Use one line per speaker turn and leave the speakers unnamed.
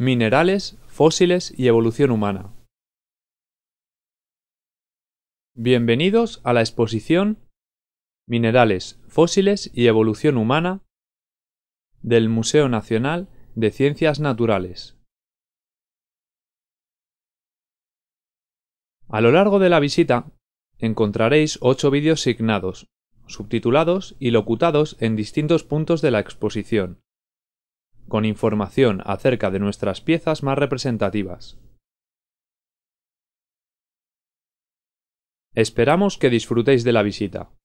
Minerales, fósiles y evolución humana.
Bienvenidos a la exposición Minerales, fósiles y evolución humana del Museo Nacional de Ciencias Naturales.
A lo largo de la
visita encontraréis ocho vídeos signados, subtitulados y locutados en distintos puntos de la exposición con información acerca de nuestras
piezas más representativas. Esperamos que disfrutéis de la visita.